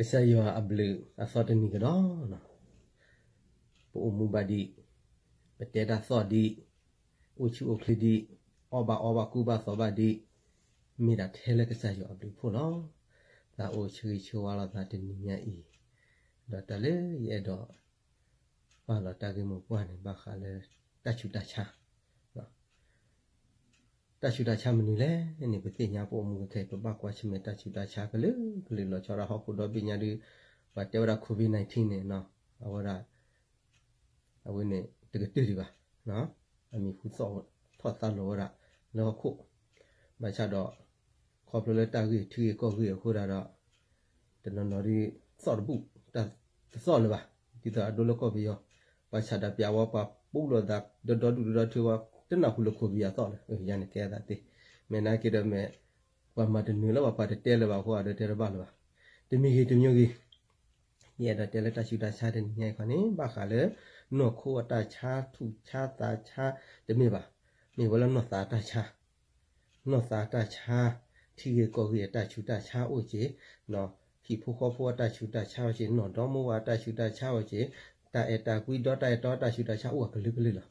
ကဆာယောအဘလူအသောတနီကတော့နော်ပိုမူပါဒီပတေတာသောဒီအိုချူအိုခလီဒီအောဘာအောဘာကူဘာသောဘာဒီမိတာထဲလက်ကဆာယောအဘလူဖို့နော်ဒါအိုချူချူဝါလာသာတနီညာဤဒါတလေရဲ့တော့ဘာလာတကေမပွားနေပါခါလဲတချူတချာတာချူတာချမနီလေနေပတိညာပိုမှုခဲပပကွာချမေတာချူတာချကလေကလေလောချရာဟောကုဒပညာဒီဘာတေဝရာကိုဗစ် -19 နဲ့နော်အဝရာအဝင်းနဲ့တကတိဒီပါနော်အမိခုစောထော့သလောရာလောခုမချတော့ခေါ်ပလိုလက်တာကြီးထီကော့ကြီးခိုးတာတော့တနော်နော်ဒီစော့တပုတာစော့လပါဒီတော့အဒိုလကော့ပြီးရောဘာချတာပြဝပါပုတ်လို့တာဒေါ်ဒေါ်ဒူဒူထွေးဝါတနခုလခုပြရတော့လေရန်တဲ့တာတိမေနာကိရမေပမတနူလဘပတတဲလဘဟောတဲ့တဲဘလဘတမီကြီးတမျိုးကြီးညရတဲ့လက်တရှိတာချားတဲ့ညခနိဘာခါလေနောခိုအတချာထုချာတာချာတမီပါမေဝလနောသာတချာနောသာတချာထီကေကောကေတချူတချာဥကြီးနော်ခိဖိုခောဖောတချူတချာဥကြီးနော်ဒေါမောဝတချူတချာဥကြီးတာအတာကွီဒေါတာတောတာချူတချာဥကကလေးကလေးလား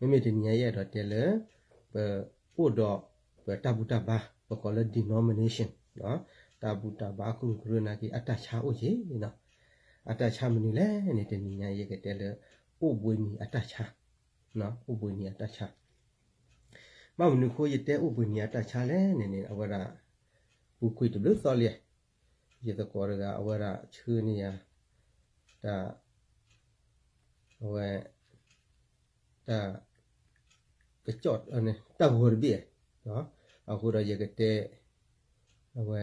မမေတနီရဲ့တော့တယ်လေပို့တော့တဘူတဘာပကောလဒီနိုမနေရှင်းနော်တဘူတဘာခုကရနာကီအတချာအိုရေနော်အတချာမနေလဲနေတနီရဲ့ကတယ်လေပို့ပွေးမီအတချာနော်ပို့ပွေးမီအတချာမမနုခိုးရတဲ့ဥပွေးမီအတချာလဲနေနေအဝရဘူခွေတဘလို့စော်လေရတဲ့ကောရကအဝရချွေးနေရဒါဝဲဒါกระจอดอันนี้ตาหัวเบี้ยเนาะเอาหัวเราเยอะกระเตะเอาไว้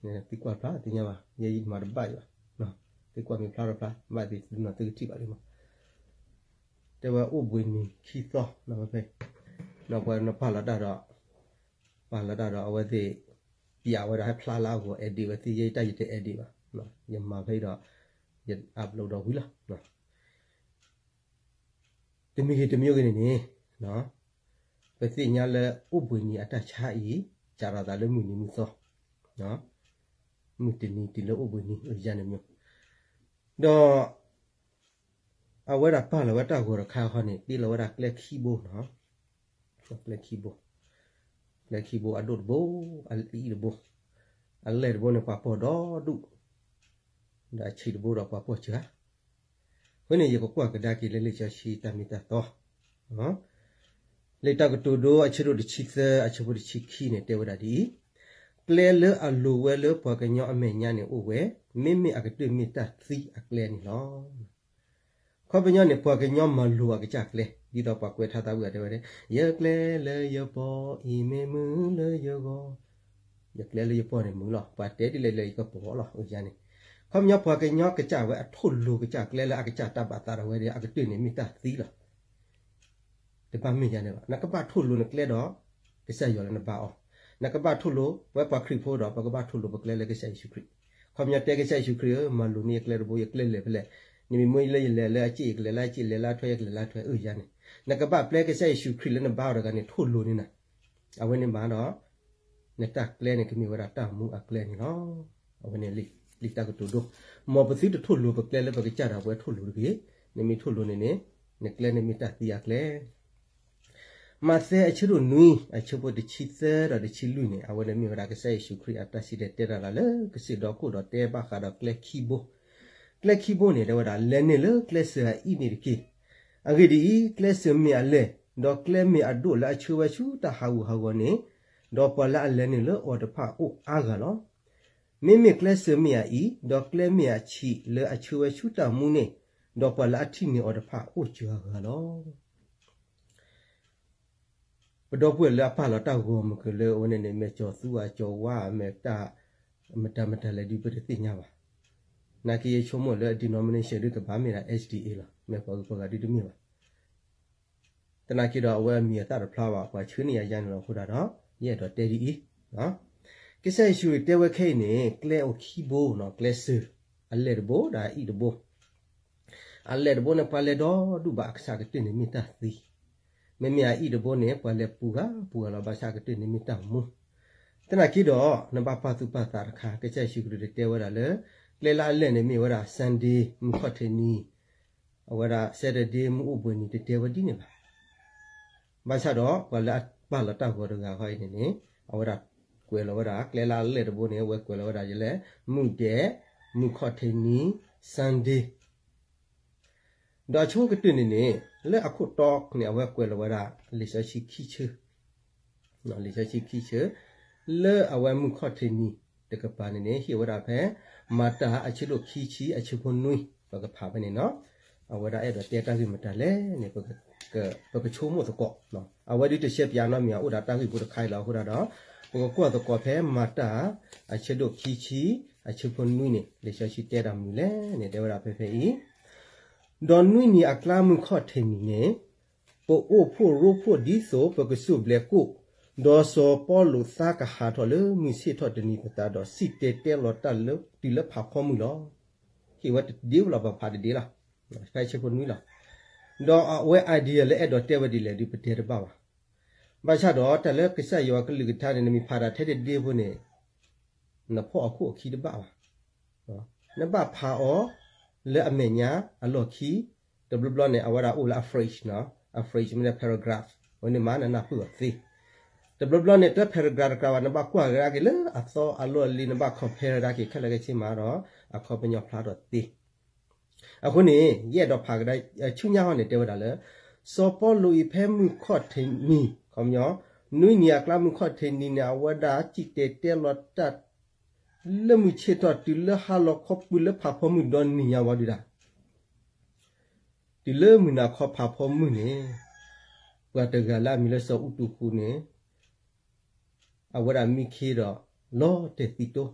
เนี่ยติกว่าพระติเนี่ยมาเยอะมาระบายว่ะเนาะติกว่ามีพระระพระมาติดูหน่อยตึกที่บ้านเลยมั้งแต่ว่าโอ้บุญนี่ขี้ซ้อนะเพื่อนเราไปเราผ่านระดับเราผ่านระดับเราเอาไว้ที่ပြဝဲတော့ဖလာလာကိုအက်ဒီပဲစီရေးတိုက်ရတဲ့ edit ပါနော်ညမှာဖိတော့ရ upload တော့ဘူးလားနော်တမီးတမျိုးကနေနေနော်ပစီညာလဥပွေနီအတချာဤဂျာရာသာလမှုနီမှုသောနော်မှုတင်နီတင်လဥပွေနီအရန်နေမျိုးတော့အဝဲရပါလဝတကိုရခါခနေပြီလဝရကလက်ခီဘိုနော်ကလက်ခီဘိုလက်ခီဘိုအဒုတ်ဘိုအလီဘိုအလဲဘိုနေပါပေါ်တော့ဒုဒါချီဘိုတော့ပါပေါ်ချာဝင်နေရကွာကဒါကီလဲလဲချာရှိတမီတာတော့နော်လေတကတူဒိုအချီရိုဒချိသအချီဘူဒချိခီနေတေဝဒဒီကလဲလအလိုဝဲလပကညောအမေညာနေဥဝဲမိမိအကတွေ့မိတသီအကလဲနီလောခဘညောနေပကညောမလိုအကကြကလဲဒီတော့ပကွဲထားတာဘူးတဲ့ဝဲရကလဲလယပေါ်ဤမေမူလယောရကလဲလယပေါ်နေမူလောပါတဲတိလေလေကပေါ်လောဥညာနေခမညောပကညောကကြဝဲအထုလိုကကြကလဲလအကကြတတ်ပါတာဝဲအကတွေ့နေမိတသီလော department ညာနေပါနကပထုလို့နကလေတော့ကိစ္စရောလည်းနပါအောင်နကပထုလို့ဝက်ပါခရဖို့တော့ပကပထုလို့ပကလေလည်းကိစ္စရှိခရခွန်မြတ်တဲ့ကိစ္စရှိခရမလူနီကလေဘိုးကလေလေဖလေနိမမွေးလေလေလေအကြည့်ကလေလေအကြည့်လေလာထွဲကလေလာထွဲဥရနေနကပပလေကိစ္စရှိခရလည်းနပါတော့ကနေထုလို့နေနာအဝင်းနေပါတော့နတကလေနေကမိဝရတာမူအကလေနေနော်အဝင်းနေလိလိတာကတူတို့မောပစီတထုလို့ပကလေလေပကကြတာပွဲထုလို့ဒီနေမိထုလို့နေနေနကလေနေမိတာတီရကလေมาเซอชิรุนุยอชิบดชิเซรดชิลุเนอวันมีรากเซชุครีอัตสิเดเตระละเลกสิดอกุดอเตบาคาดอคลคีโบคลคีโบเนเดวดาเลเนเลคลเซอีเนริกีအဂဒီကလစမီအလေဒေါကလမီအဒူလာချူဝချူတဟာဝဟာဝနေဒေါပလာလနေလောအော်တဖာအိုအာဂလောမိမိကလစမီအီဒေါကလမီအချီလေအချူဝချူတမူနေဒေါပလာအတီမီအော်တဖာအိုချူဟာလောပတော်ပွေလာဖလာတောက်ကိုမကလေဝနေနေမကျော်စုဝါကျော်ဝါမေတာမတမတလည်းဒီပတိသိညာပါနာကီရချုံမလဲ denomination တွေကဘာမေရာ HDA လားမေပေါ်ပေါ်ကဒီတမီပါတနာကီတော့အဝဲမီတာဖလာပါကွာချွေးနေရရန်တော့ဟိုတာတော့ရဲ့တော့တဲဒီအီနော်ကိစ္စရှိတဲဝဲခဲနေကလဲအိုခီဘိုနော်ကလဲဆူအလဲဘိုဒါအီဒဘိုအလဲဘိုနပါလဲတော့ဒူဘာခစားကတင်နေမိတာသီးမမြာဤတဘောနဲ့ပွာလဲပူဟာပူဟာလောဘာရှာကတိနိမိတမူတနကိတော့နဘပသုပတာရခကကြရှိကလူတဲဝရလေလေလာလဲနေမိဝရဆန်ဒီမခွတ်ထနီအဝရဆက်ဒေးမဥပွင့်နီတဲဝဒီနေပါဘာရှာတော့ပွာလဲပါလတာဘောရကခိုင်းနေနေအဝရကွယ်လောဝရကလေလာလဲတဘောနဲ့ဝဲကွယ်လောဝရရလဲမှုတဲမခွတ်ထနီဆန်ဒီဒါချိုးကတိနေနေလဲအခုတော့နေဝဲကွယ်လဝဲတာလေရှာရှိခိချေနော်လေရှာရှိခိချေလဲအဝဲမှုခတ်တင်နီတကပါနေနေဟိဝရဖဲမတာအချစ်လို့ခီချီအချစ်ခွန်နွိပကဖာပဲနေနော်အဝရအဲ့တော့တဲတာကြီးမတလဲနေပကကပကချိုးမို့တော့နော်အဝရဒီတချက်ပြာနော်မြောဥဒါတာကြီးဘုဒခိုင်လာဟုတ်တာတော့ပကကွတ်တော့ဖဲမတာအချစ်လို့ခီချီအချစ်ခွန်နွိနေလေရှာရှိတဲတာမူလဲနေတဲဝရဖဲဖဲဤดอนนุยมีอักลามุขอเทมีเนโปโอพูรูพูดีโซปกสุบเลกุดอโซปอลุซากะหาทอเลมีสิทอดนีปตาดอสิเตเตลอตันเลติลพาคอมุลอคิว่าเดียวเราพาเดียละใครเชคนนี้ล่ะดอเอาไว้ไอเดียและดอเตวดีเลยดิปเทระบ่าวဘာသာတော့တလက်ကစားယောကလူကထားနေမိဖာတာထဲတဲ့ဒီဘုန်းနေနဖို့အခုအခီးတပါပါနော်နဘဖာအော le amenya alo ki double blonde ne awara ola afresh na afresh mena paragraph woni mana na pu thi double blonde ne ta paragraph ka na ba kwa ga ke le atso alo li na ba compare da ke khala ke chi ma ro a kho pa nyaw phla do ti a khu ni ye do pha ga da chu nya ho ne te wa da le so po lu i phe mu kho the ni khom nyaw nui nya kla mu kho the ni na wa da chi te te lo ta လမှုချေတော့တူလဟာလခပူလဖာဖမှုဒွန်နီယာဝဒူဒါတူလမှုနာခဖာဖမှုနေဝတကလာမီလဆောဥတုခုနေအဝရမိခေတော့လောတေတီတို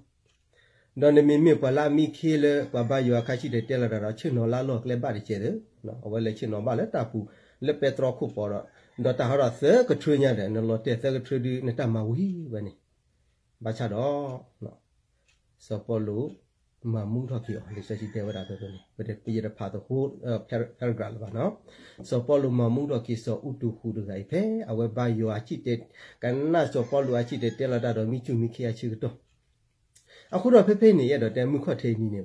နော်နမီမီပလာမိခေလပဘယောခရှိတဲ့တက်လာတာချစ်နော်လာလောကလဲပါတကျဲတယ်နော်အဝလဲချစ်နော်မလဲတာပူလက်ပက်ထရခုပေါ်တော့ဒေါ်တာဟာရဆဲကထွေးညတယ်နော်လောတေဆဲကထွေးဒီနတမဝီပဲနေဘာချတော့နော် sopolo ma mung tho kyo le sachi te wara to ni but pe ye pha to ho paragraph la ba no sopolo ma mung tho ki so utu hu do gai phe awe ba yo a chi te kana sopolo a chi te te la da do mi chu mi khia chi to အခုတော့ဖေဖေနေရတော့တဲမှုခွတ်ထိနေနေ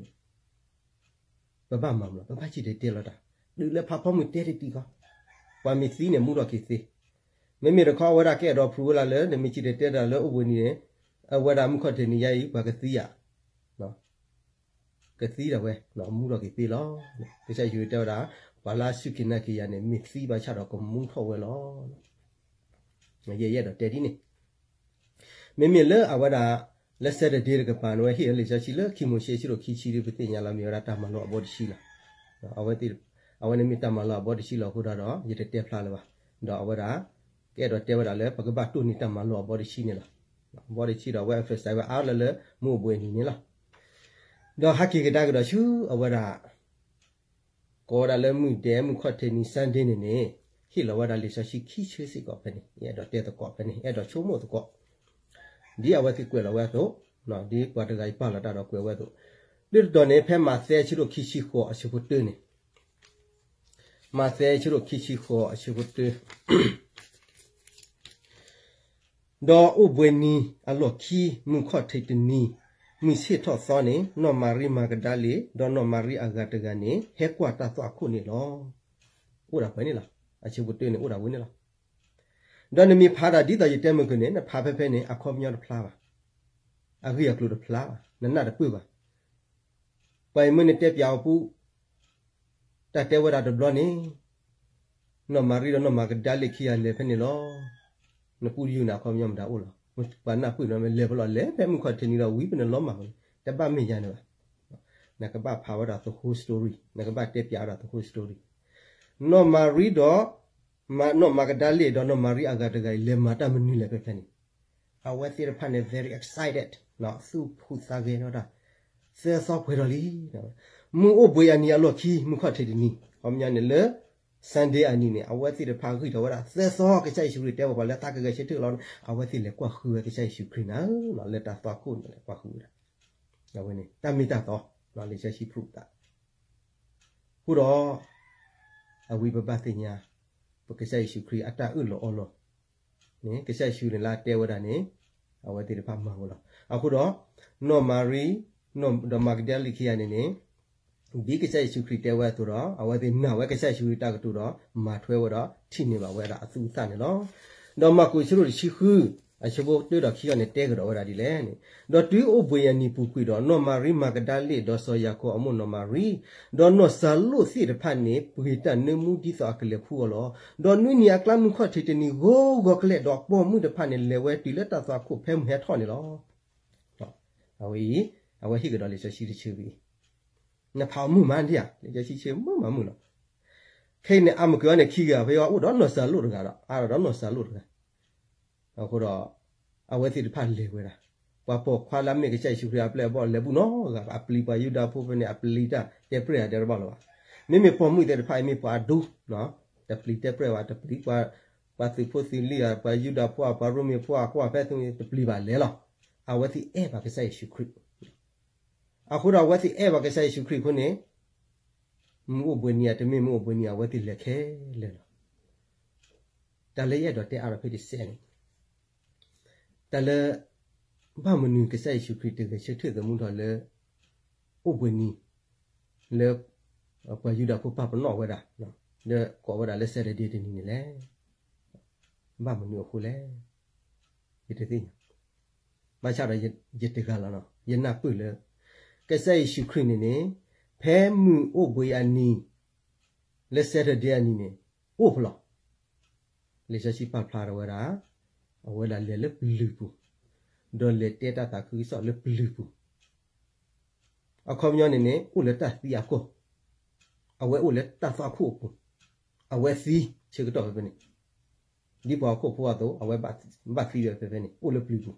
ဘဘမမလားဘဘချစ်တယ်တဲလာတာလူလည်းဖဖမှုတဲတီကဝမ်မီစီနေမှုတော့ကိစီမမေရခဝရကဲတော့ဖူလာလည်းနမချစ်တယ်တဲတာလည်းဥပနေအဝရမှုခွတ်ထိနေရဘကစီရကတိတော့ပဲနော်မှုတော့ကပြေလောဒီချက်ယူတော့တာဘာလာရှိကိနကိရနဲ့မစ်စီပါချတော့ကမှုထော်ဝဲလောမရရတော့တဲဒီနေမင်းမလဲအဝဒါလက်ဆက်တဲ့ဒီကပန်ဝဲဟိလေချချီလခိမိုရှေရှိတော့ခီချီရပတိညာလာမြေရတာမလို့အဘောတရှိလားအဝဲတိအဝဲနေမီတမလာဘောတရှိလောက်ခုတော့ရတဲ့တက်ဖလာလောတော့အဝဲတာကဲတော့တဲဝတာလဲပကပတုနေတမလို့အဘောတရှိနေလားဘောတရှိတော့ဝဲဖက်ဆိုင်ဝဲအားလဲလဲမို့ပွေနေနေလားတော့ဟက်ကီကတာကတော့ရှူအဝရကောဒါလည်းမှုတဲမှုခွတ်ထင်းနီစန်းတင်းနေနေဟီလဝဒါလေးရှိခီချွေးစီကောပဲနေရတော့တဲတကောပဲနေအဲ့တော့ချိုးမို့တကောဒီအဝက်ကွယ်လဝဲတော့နော်ဒီကွာတကကြီးပါလာတာတော့ကွယ်ဝဲတော့ဒီတော့နေဖဲမှာဆဲချီလို့ခီချီခေါ်အရှိကိုတွင်းနေမှာဆဲချီလို့ခီချီခေါ်အရှိကိုတွင်းတော့ဥပွေနီအလောခီမှုခွတ်ထိတ်တနီးมิสิทอซอนินอมารีมากดาลีดอนอมารีอากาตกานิเฮกวาตาตอคุนิลอဥရပဲနေလားအချို့ကိုတွေ့နေဥရဝင်နေလားဒါနမီဖာတာဒီတရတဲမကနေနဖာဖဲဖဲနေအခေါ်မြောက်တဖလားပါအခုရကလို့တဖလားပါနနတပွေပါပိုင်မနေတက်ပြောင်ပူတတဲဝရတဘလနေနော်မာရီတော့နော်မာကဒါလိခိရလေဖဲနေလောနပူယူနာခေါ်မြောက်မတာဥလားมุปานะคุยเราเลเวลเลเวมุขอเทนีเราวิเป็นล้อมมาแต่บ้าไม่ยันเลยนักบ้าพาวดาตัวโฮสตอรี่นักบ้าเตปยาดาตัวโฮสตอรี่นอมารีดอมาโนมากดาลีดอนอมารีอากาดกายเลมาตามันนี่เลยเป็นนี่ I was there pan very excited နော်သူဖူစာကေနော်ဒါဆဲဆော့ဖွေတော်လီနော်မူအိုဘွေရနီအလောခီမူခတ်ထေဒီနီဟောမြန်နေလေ Sunday ani ne awasi de phagu de wara se so ke chai shuri de ba la ta ke ke shi tu lon awasi le kwa khu ke chai shuri na la le ta ta ku ne kwa khu da ya we ne ta mi ta to la le chai shi phu ta ku ro awi ba ba te nya ba ke chai shuri ata u lo o lo ne ke chai shuri la te wara ne awasi de pha ma ho lo aku ro no mari no de magdalene ki ani ne ဘီကချက်ရှုခရတဲဝဲဆိုတော့အဝဲသိနာဝဲကချက်ရှုတာကတူတော့မာထွဲဝဲတော့ထိနေပါဝဲတာအစူးစနေလောတော့မကူချလို့ရှိခုအချဘောတွေ့တော့ခီကနေတဲကြတော့ဝဲတာဒီလဲနေတော့တူးအိုဘွေယနီပူကွီတော့နော်မာရီမာကဒါလီတော့ဆော်ယာကိုအမွန်နော်မာရီတော့နော်ဆာလို့စီတဖတ်နေပူဟီတနမူဒီဆော်ကလေဖူလောတော့နွိနီယာကလမ်ခွတ်တီတနီဂိုဂေါကလေတော့ပေါ်မှုတဖတ်နေလေဝဲတီလက်တာဆော်ခုဖဲမဟဲထော်နေလောတော့အဝေးအဝေးဟီကတော့လေချက်ရှိတချူပြီးနဖောင်မှုမန်တရားရရှိချေမှုမမှုနော်ခိနေအမကွနဲ့ခီကဖေရောဥတော်နော်ဆာလို့တကတော့အာတော်နော်ဆာလို့တကအခုတော့အဝဲစီတဖတ်လေဝဲတာဘာပေါ်ခွာလာမေကချိုက်ရှူရပလက်ပေါ်လေဘူးနော်ကအပလီပါယူတာဖို့ပဲနဲ့အပလီတာရပြရတဲ့ဘောလောမိမိပေါ်မှုတဲ့တဖိုင်မိပါဒူနော်တပလီတက်ပြရပါတပလီပါပါစီဖို့စီလီရပါယူတာဖွာပါရုံမီဖွာခွာဖက်သူတပလီပါလဲလောအဝဲစီအဲပါကချိုက်ရှူခရစ် akura wati ewa ke sai shukri kune mu obwenia temi mu obwenia wati leke lelo dale ye do te arape di sen dale ba mu nu ke sai shukri te ke shete ke mu dole obweni le kwa yuda ko papa no weda no le ko weda le sere de de ni le ba mu nu ko le ite ti ma cha da ye te ka la no ye na pu le ကဆဲယေရှုခရစ်နေနေဖဲမှုအိုဘွေအနီလက်ဆက်တဲ့အနီနေအိုဖလောလေရှာရှိပါဖလာရဝရာအဝဲလာလေလပလူပူဒေါ်လေတေတာတာခူဆောလပလူပူအခေါမျောနေနေဥလက်တသီယာကိုအဝဲဥလက်တဖာခုပူအဝဲစီချေကတော့ပဲနေဒီပေါ်ကိုဖွားတော့အဝဲဘာဘာသီရပဲပဲနေဥလက်ပလူပူ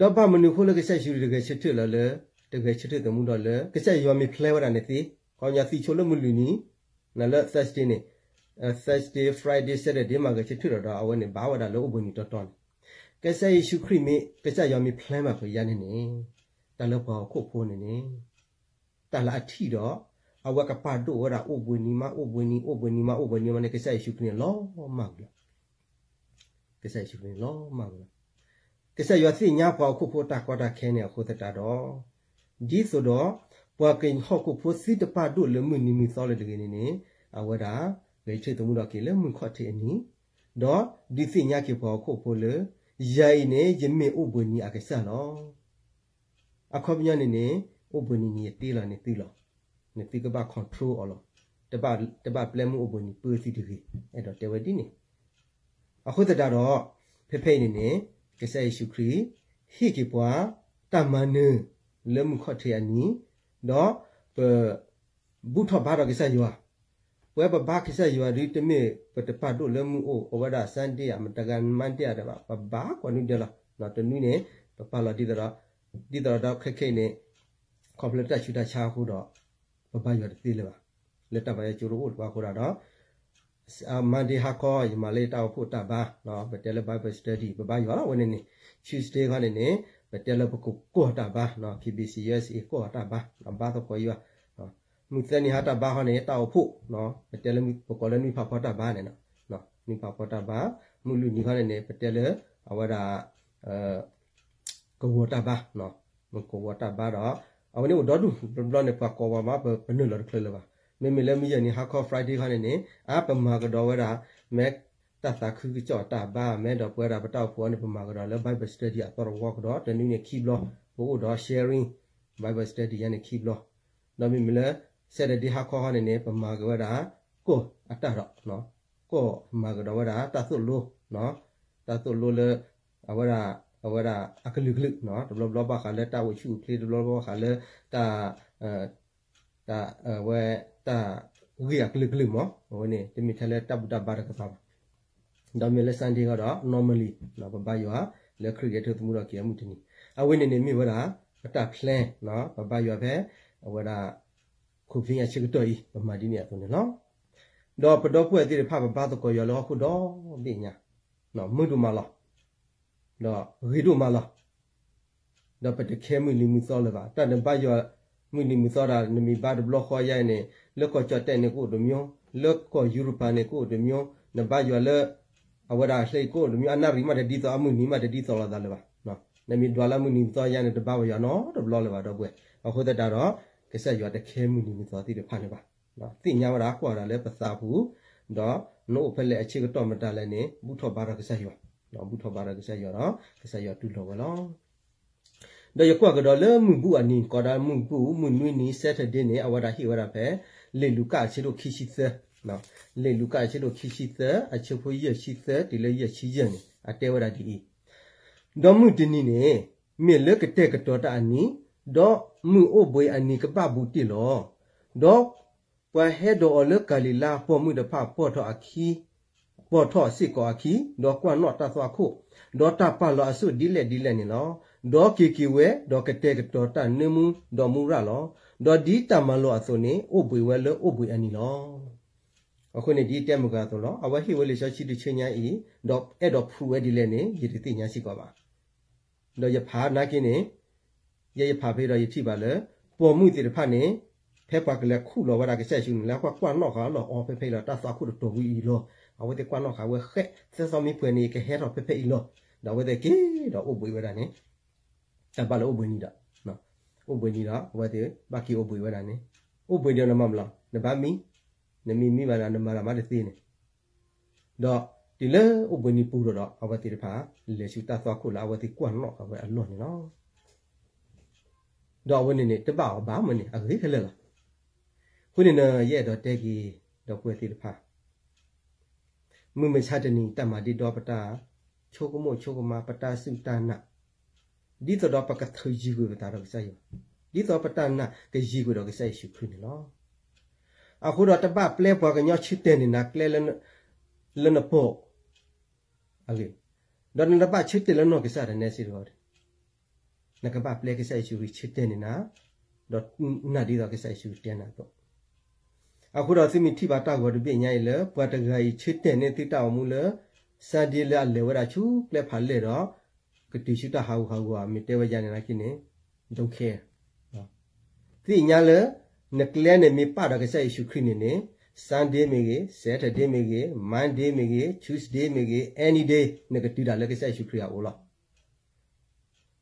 တော့ဘာမနုခုလကဆက်ရှိရကချက်ထလလေတကချက်ထတမှုတော့လေကဆက်ယောမီဖလဲဝရနေတိခေါညာစီချိုလမလူနီနလဆက်စတေနေ Thursday Friday Saturday မှာကချက်ထတော့အဝဲနေဘာဝတာလို့အပွင့်နေတော့တော့ကဆက်ယေရှုခရစ်မေကဆက်ယောမီဖလဲမှာဆိုရနေနေတလဘောခုတ်ဖိုးနေနေတလာအထီတော့အဝကပါတို့ဝရအပွင့်နီမှာအပွင့်နီအပွင့်နီမှာအပွင့်နီမှာနေကဆက်ယေရှုခရစ်လောမကကဆက်ယေရှုခရစ်လောမကကစယောစီညာပေါ်ခုဖို့တာကောတာခဲနေခုတတာတော့ဒီဆိုတော့ပွားကင်ဟော့ခုဖို့စီတပါတို့လမှုနီမီစောလေတကင်းနေအဝဒါဝေချေတမှုတော့ကေလမှုခတ်တီနီတော့ဒီစီညာကေပေါ်ခုဖို့လေရိုင်နေယမေဥပ္ပနီအကစနော်အခေါပညာနေနေဥပ္ပနီနီတေးလာနေတေးလာနေတေးကပါ control အော်လောတပတပပလက်မှုဥပ္ပနီပူစီတကင်းအဲ့တော့တေဝတိနေအခုတတာတော့ဖေဖေနေနေကဆယေရှုခရစ်ဟိကေပွာတမန်နလေမခတ်ထယနီတော့ပဘုထဘာရကဆယေယောဝဲပဘာကဆယေယောဒီတမေပတပတ်တို့လေမှုအိုအဝဒစန်တေယမတကန်မန်တေယတပါပဘာကွနုဒလာနော်တနုနေပပလာတိတရာတိတရာတော့ခက်ခဲနေကွန်ပလက်တာချူတာချာခုတော့ပပရတိလေပါလက်တပါရကျိုးလို့ဘာခေါ်တာတော့มันดีฮักก็ยังมาเลตเอาพูดตาบ้าเนาะไปเจอบ้าไปสตูดี้บ้าอยู่แล้ววันนี้ชิสเตย์กันนี่ไปเจอบุกกูตาบ้าเนาะ PBCS อีกกูตาบ้าลำบ้าตัวก็อยู่เนาะมึงเจอนี่ฮัตาบ้าเขาเนี่ยตาพูดเนาะไปเจอมึงปกติมีพักพอตาบ้าเนี่ยเนาะเนาะมีพักพอตาบ้ามึงลุยนี่เขาเนี่ยไปเจอเอาว่าเอ่อกวตาบ้าเนาะมึงกวตาบ้าเนาะเอาวันนี้อุดรดูบล็อกเนี่ยพักกวมาเป็นหนึ่งหลักเลยละบ้าမေမေလမီယနီဟာခေါဖရိုက်ဒေးခါနေနေအပမာကတော့ဝဲတာမက်တသခုကကြောတာဘာမဲတော့ပွဲတာပတော့ပေါ်နေပမာကတော့လဲ Bible study အတော်ဝါကတော့တနည်းနဲ့ keep လို့ဘို့တော့ sharing Bible study ရနေ keep လို့နော်မေမေလဲ Saturday ဟာခေါခါနေနေပမာကဝဲတာကိုအတတော့နော်ကိုမာကတော့ဝဲတာတသုလို့နော်တသုလို့လဲအဝဲတာအဝဲတာအကလုကလုနော် develop ဘာခါလဲတာဝချူ play develop ဘာခါလဲတာအဲတာအဝဲ ta ugi akli kli mo one timi thale tabu ta barak pa da me le sandi ga da normally na ba ba yo ha le cricket thu mu ra ke mu tini a we ne ne mi wala ta plan na ba ba yo phe wala ku vin ya chi ko yi ba ma di ne ko ne no do pa do pwe ti de pha ba ba to ko yo lo ku do bi nya no mu du ma lo do ri du ma lo do pa de ke mu li mu so le ba ta de ba yo မှုနီမှုသောတာနမီဘာဒဘလခေါ်ရနေလောက်ကကြော့တဲ့နေကိုတို့မျိုးလောက်ကယူရိုပါနေကိုတို့မျိုးနဘာယောလအဝဒါရှိကိုတို့မျိုးအနာရီမတဲ့ဒီသောအမှုနီမတဲ့ဒီသောလာတယ်ပါနော်နမီဒွာလာမှုနီသောရနေတဘာဝရနော်တဘလလည်းပါတော့ကွယ်အခုသက်တာတော့ကဆက်ရွာတခဲမှုနီမှုသောတိတယ်ဖာနေပါနော်သိညာဝရာကွာတာလည်းပစာဘူးတော့နို့ဖက်လက်အခြေကတော့မတလည်းနေဘုထောပါရကဆက်ရွာနော်ဘုထောပါရကဆက်ရွာတော့ကဆက်ရွာတူလောကလောดอยกว่าก็ดอเลมุบุอันนี้ก็ดามุบุมุนุนี้เซตเดนี่อวดาฮิวดาเพเลลูกาชิโรคิชิเซနော်လေလူကအချစ်တို့ခီရှိသအချစ်ဖို့ရရှိသဒီလေရရှိခြင်းအတဲဝရဒီဒေါမှုတင်းနီနေမြေလက်ကတဲ့ကတော်တာအနီဒေါမှုအိုဘွေအနီကပဘူးတိလောဒေါပဟဲဒေါ်လကလီလာပေါ်မှုတဖပေါ်တော်အခီပေါ်တော်စစ်ကောအခီဒေါကွမ်နော့တသွားခုဒေါတာပလောအဆုဒီလေဒီလေနေနော်ဒေါ်ကေကီဝဲဒေါ်ကတဲ့ကတော်တနေမှုဒေါ်မူရလောဒေါ်ဒီတမလောအစုံနေအိုဘွေဝဲလောအိုဘွေအနီလောအခုနေဒီတက်မကဆိုတော့အဝဟိဝဲလေးရှရှိတချင်းညာဤဒေါ်အဲ့ဒေါ်ဖူဝဲဒီလဲနေရတိညာရှိကောပါဒေါ်ရဖာနာကင်းနေရရဖာဖေးတော့ရတိပါလေပေါ်မှုတိတဖတ်နေဖဲကွာကလေးခုလောဝရကဆက်ရှိနေလားကွာကွာတော့ခါလောအော်ဖဲဖေးလာတဆာခုတော့တော်ဝီလောအဝဲတဲ့ကွာတော့ခါဝဲခက်ဆက်စောမီပွေနေကဟဲတော့ဖဲဖေးလောဒါဝဲတဲ့ကေတော့အိုဘွေဝဲတာနေ abalo obwenida na obwenida wate baki obwe wala ne obwe dia na mamla ne ba mi ne mi mi bana ne mara ma de tine do ti le obwe ni pu do do awati de pha le chu ta twa ko la awati kwa no awe allo ni no do awani ne te ba ba ma ne a ri hele la ku ne na ye do te gi do kwe ti de pha mu me cha de ni ta ma di do pata โชกโมโชกมาปตาสุตานะဒီတော့ပကထကြီးကိုတာတော့ဆိုင်ဒီတော့ပတန်နာကကြီးကိုတော့ဆိုင်ရှုခွင်းနော်အခုတော့တပပလဲပေါ်ကညောချစ်တဲ့နေနာကလဲလနလနပေါ်အလေတော့နပချစ်တယ်လနောကစားတယ်နေစီတော့နကပပလဲကဆိုင်ရှုချစ်တဲ့နေနာတော့နာဒီတော့ကဆိုင်ရှုတဲ့နာတော့အခုတော့စိမိတိပါတောက်ဝတပညာရလေပွားတဂါကြီးချစ်တဲ့နေတိတောက်မှုလေစံဒီလာလေဝရချူကလဲဖာလေတော့တိရှုတဟာဟုဟာဟုဟာမေတဝကြနေတာကိနေဒုက္ခေနော်တိညာလေနကလဲနေမေပါတော့ကဆဲရှုခရနေနေ Sunday မေကေ Saturday မေကေ Monday မေကေ Tuesday မေကေ any day နကတူတာလက်ကဆဲရှုခရရဘောလား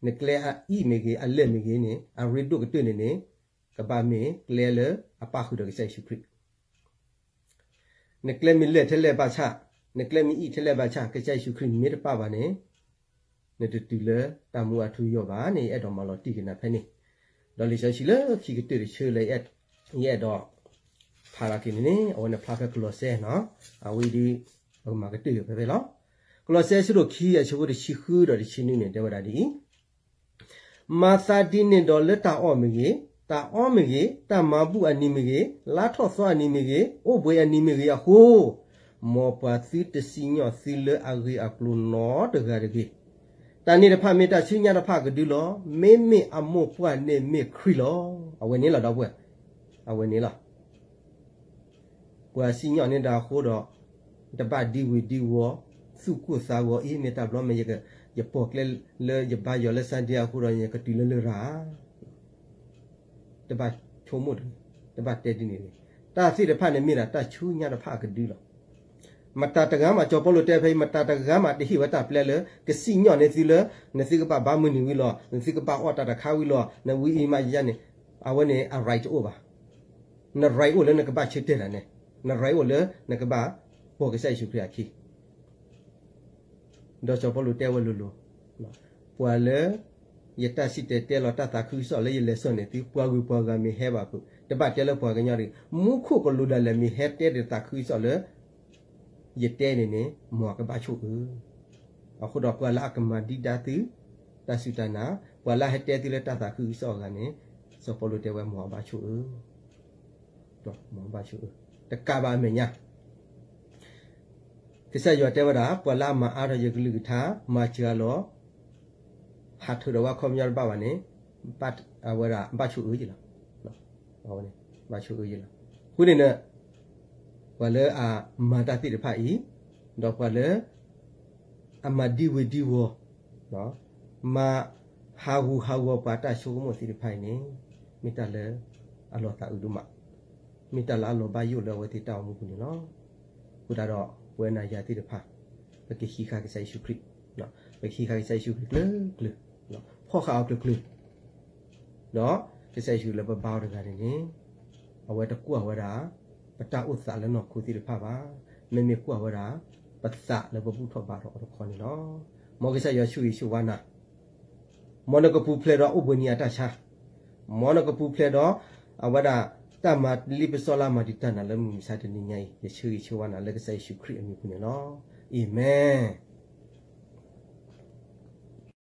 နကလဲအီမေကေအလက်မေကေနေအရီတုကတွေ့နေနေကပါမေကလဲလအပခုတော့ကဆဲရှုခရနကလဲမီလက်ထက်လက်ပါချနကလဲမီအီထက်လက်ပါချကဆဲရှုခရမေတပါပါနေနေတတူလေတမူအထူယောပါနေအဲ့တော့မလို့တိကနာဖဲနေဒေါ်လီရှာရှိလေခီကတိရှေလေအဲ့ညဲ့တော့ဖာလာကင်းနေအော်နဖာဖက်ကလောဆဲနော်အဝီဒီဟိုမှာကတိရပဲပဲနော်ကလောဆဲရှိလို့ခီရရှိဖို့ရှိခူးတော့ရှိနေတယ်ဝဒါဒီမာသာဒီနေတော့လက်တာအော့မကြီးတာအောမကြီးတမဘူးအနိမကြီးလာထော့ဆွာအနိမကြီးအိုဘွေအနိမကြီးဟိုမောပါစီတစီညောစီလအဂီအကလုနောတဂရကြီးတန်နေတဖမေတ္တာရှိညာတဖကဒူလောမေမေအမောပွားနေမေခရီလောအဝင်နေလာတော့ပွဲအဝင်နေလာကွာစီညောင်းနေတာခိုးတော့တပတ်ဒီဝီဒီဝောစုကုစာဝောအေးမေတ္တာဘလောမေယကယပေါကလေလေယဘာယောလစန်တီယာခိုးတော့ယကတီလလရာတပတ်ချုံမုတ်တပတ်တဲဒီနေလေတာစီတဖနဲ့မေတ္တာတချူညာတဖကဒူလောမတတကမှာကြောပလို့တဲ့ဖိမတတကမှာတိဟိဝတပလဲလေကစီညော့နေစီလေနစီကပဘာမနီဝီလောနစီကပအော်တာတခါဝီလောနဝီအီမရနေအဝနေအရိုက်အိုပါနရိုက်အိုလေနကပချစ်တဲ့နဲ့နရိုက်အိုလေနကပပေါ်ကဆိုင်ရှုခရခီတော့ကြောပလို့တဲ့ဝလူလောပွာလေယတစီတဲတဲလောတတာခူးစော်လေလေစော်နေတီပွာကူပွာကမီဟဲပါပုတပတ်ကျဲလောပွာကညရီမူခုကလူဒလည်းမီဟဲတဲတတာခူးစော်လေยเตเนเนหมอกบะชุอืออะขุดอกวะละกมาดิดาติตาสุตานาวะละเฮเตติเลตาตาคือสอกันเนสอปโลเตวะหมอบะชุอือตอหมอบะชุอือตะกะบะเมญะကစရတဲ့ဝရာပလာမအားရယကလူထာမချာလောဟာထရဝခမရပါဝနေပတ်ဝရာဘချူဦးကြီးလားဟောနေဘချူဦးကြီးလားခုနေနဲ့ဝါလအာမာတာတိတဖာဤတော့ဝါလအမဒီဝဒီဝနော်မာဟာဟူဟာဝပါတာရှုမစီတဖိုင်နေမိတလအလောတာဥဒုမမိတလာလောဘယုလောဝတိတောင်းမှုကုနေနော်ခုဒါတော့ဝေနာယာတိတဖာပကိခိခာကဆိုင်ရှုခရစ်နော်ပကိခိခာကဆိုင်ရှုခရစ်ကလနော်ဖောခါအောက်ကလနော်ကဆိုင်ရှုလဘဘောတကရနေအဝဲတကူအဝဲတာပတာဥစာလနောကိုစီရဖပါမေမေကွာဝရာပတ်စလဘဘူးထပါတော့တော့ခေါ်နေနော်မောကိစယောရှုယေရှုဝါနာမောနကပူဖလေတော့ဥပနိယတရှာမောနကပူဖလေတော့အဝဒတမတ်လီပစောလာမဒီတနာလမ်စာတနိညာယေရှုယေရှုဝါနာလက်စယေရှုခရစ်အမိကုနေနော်အာမင်